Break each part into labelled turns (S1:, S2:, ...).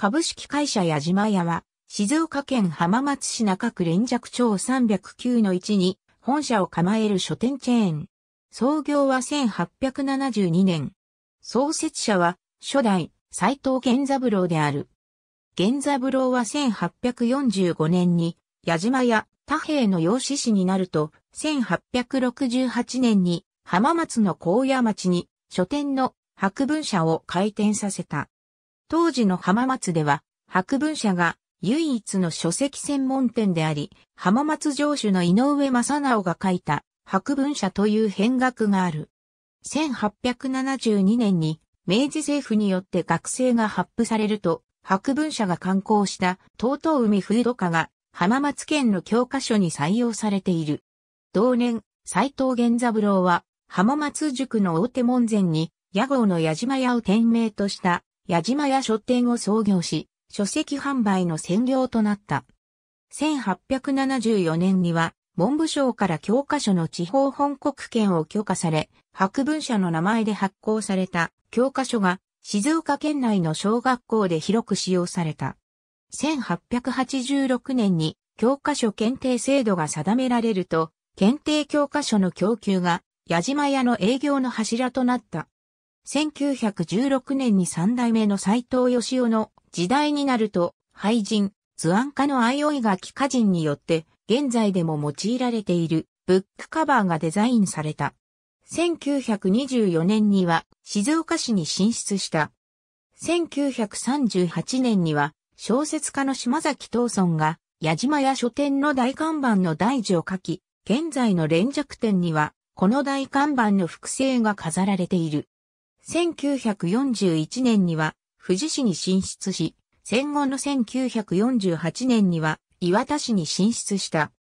S1: 株式会社矢島屋は、静岡県浜松市中区連尺町309の1に本社を構える書店チェーン。創業は1872年。創設者は初代斎藤源三郎である。源三郎は1845年に矢島屋太平の養子師になると、1868年に浜松の高野町に書店の博文社を開店させた。当時の浜松では、博文社が唯一の書籍専門店であり、浜松城主の井上正直が書いた博文社という変額がある。1872年に明治政府によって学生が発布されると、博文社が刊行した東東海風土化が浜松県の教科書に採用されている。同年、斎藤源三郎は浜松塾の大手門前に屋号の矢島屋を店名とした矢島屋書店を創業し、書籍販売の専業となった。1874年には、文部省から教科書の地方本国権を許可され、博文社の名前で発行された教科書が静岡県内の小学校で広く使用された。1886年に教科書検定制度が定められると、検定教科書の供給が矢島屋の営業の柱となった。1916年に三代目の斎藤義夫の時代になると、廃人、図案家の相生垣家人によって、現在でも用いられているブックカバーがデザインされた。1924年には静岡市に進出した。1938年には小説家の島崎藤村が矢島屋書店の大看板の大事を書き、現在の連着店にはこの大看板の複製が飾られている。1941年には富士市に進出し、戦後の1948年には岩田市に進出した。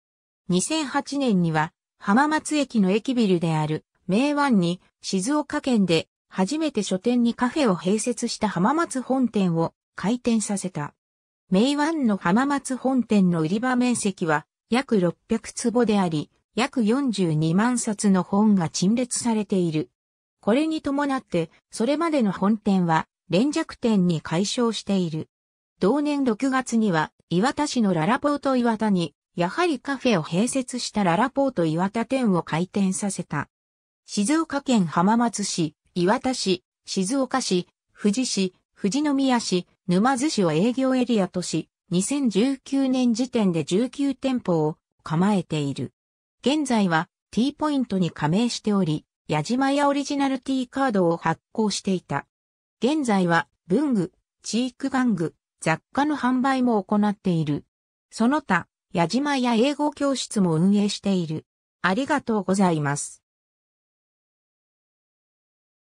S1: 2008年には浜松駅の駅ビルである名湾に静岡県で初めて書店にカフェを併設した浜松本店を開店させた。名湾の浜松本店の売り場面積は約600坪であり、約42万冊の本が陳列されている。これに伴って、それまでの本店は、連弱店に解消している。同年6月には、岩田市のララポート岩田に、やはりカフェを併設したララポート岩田店を開店させた。静岡県浜松市、岩田市、静岡市、富士市、富士宮市、沼津市を営業エリアとし、2019年時点で19店舗を構えている。現在は T ポイントに加盟しており、矢島屋オリジナル T カードを発行していた。現在は文具、チーク玩具、雑貨の販売も行っている。その他、矢島屋英語教室も運営している。ありがとうございます。